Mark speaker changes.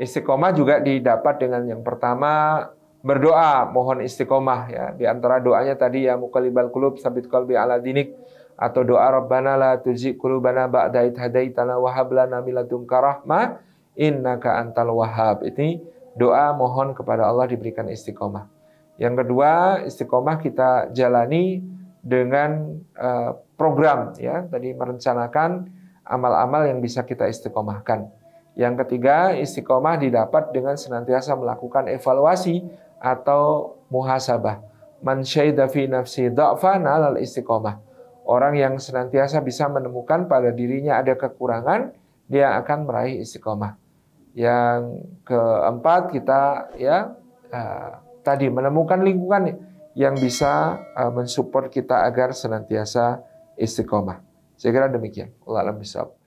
Speaker 1: Istiqomah juga didapat dengan yang pertama berdoa, mohon istiqomah ya. Di antara doanya tadi ya mukalibal kulub sabit kalbi ala dinik atau doa Rabbana la tuzigh qulubana ba'da idh hadaitana wa hab lana min ladunka rahmah innaka antal wahhab. Ini doa mohon kepada Allah diberikan istiqomah. Yang kedua, istiqomah kita jalani dengan uh, program ya, tadi merencanakan amal-amal yang bisa kita istiqomahkan. Yang ketiga, istiqomah didapat dengan senantiasa melakukan evaluasi atau muhasabah. Man syaida fi nafsi dha'fan alal istiqomah. Orang yang senantiasa bisa menemukan pada dirinya ada kekurangan, dia akan meraih istiqomah. Yang keempat kita ya uh, tadi menemukan lingkungan yang bisa uh, mensupport kita agar senantiasa istiqomah. Saya kira demikian. Allah alam